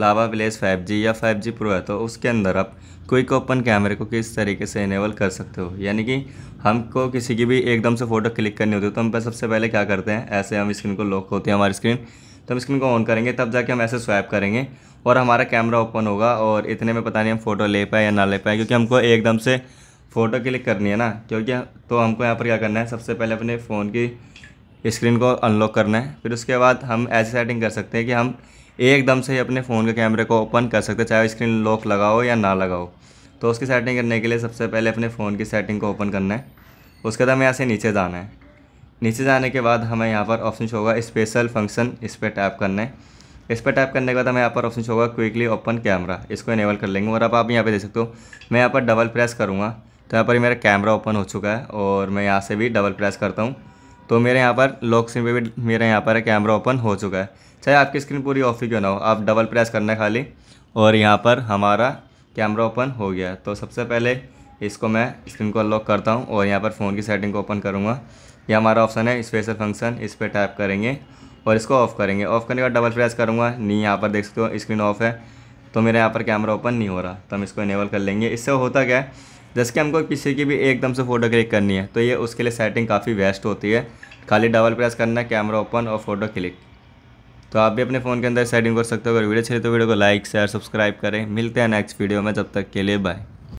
लावा village 5G या 5G pro है तो उसके अंदर आप क्विक ओपन कैमरे को किस तरीके से इनेबल कर सकते हो यानी कि हमको किसी की भी एकदम से फ़ोटो क्लिक करनी होती है तो हम पर सबसे पहले क्या करते हैं ऐसे हम स्क्रीन को लॉक होती है हमारी स्क्रीन तो हम स्क्रीन को ऑन करेंगे तब जाके हम ऐसे स्वैप करेंगे और हमारा कैमरा ओपन होगा और इतने में पता नहीं हम फ़ोटो ले पाए या ना ले पाए क्योंकि हमको एकदम से फ़ोटो क्लिक करनी है ना क्योंकि तो हमको यहाँ पर क्या करना है सबसे पहले अपने फ़ोन की स्क्रीन को अनलॉक करना है फिर उसके बाद हम ऐसे सेटिंग कर सकते हैं कि हम एकदम से ही अपने फ़ोन के कैमरे को ओपन कर सकते हो चाहे स्क्रीन लॉक लगाओ या ना लगाओ तो उसकी सेटिंग करने के लिए सबसे पहले अपने फ़ोन की सेटिंग को ओपन करना है उसके बाद हमें यहाँ से नीचे जाना है नीचे जाने के बाद हमें यहाँ पर ऑप्शन होगा स्पेशल फंक्शन इस पर टैप करना है इस पर टैप करने के बाद हमें यहाँ पर ऑप्शन होगा क्विकली ओपन कैमरा इसको इनेबल कर लेंगे और अब आप यहाँ पे देख सकते हो मैं यहाँ पर डबल प्रेस करूँगा तो यहाँ पर मेरा कैमरा ओपन हो चुका है और मैं यहाँ से भी डबल प्रेस करता हूँ तो मेरे यहाँ पर लॉक स्क्रीन पे भी मेरे यहाँ पर कैमरा ओपन हो चुका है चाहे आपकी स्क्रीन पूरी ऑफ ही क्यों ना हो आप डबल प्रेस करना खाली और यहाँ पर हमारा कैमरा ओपन हो गया तो सबसे पहले इसको मैं स्क्रीन को अनलॉक करता हूँ और यहाँ पर फ़ोन की सेटिंग को ओपन करूँगा यह हमारा ऑप्शन है स्पेशल फंक्शन इस पर टाइप करेंगे और इसको ऑफ़ करेंगे ऑफ़ करने के बाद डबल प्रेस करूँगा नहीं यहाँ पर देख सकते हो स्क्रीन ऑफ है तो मेरे यहाँ पर कैमरा ओपन नहीं हो रहा तो हम इसको इनेबल कर लेंगे इससे होता क्या है जैसे कि हमको किसी की भी एकदम से फ़ोटो क्लिक करनी है तो ये उसके लिए सेटिंग काफ़ी वेस्ट होती है खाली डबल प्रेस करना है कैमरा ओपन और फ़ोटो क्लिक तो आप भी अपने फ़ोन के अंदर सेटिंग कर सकते हो अगर वीडियो अच्छी तो वीडियो को लाइक शेयर सब्सक्राइब करें मिलते हैं नेक्स्ट वीडियो में जब तक के लिए बाय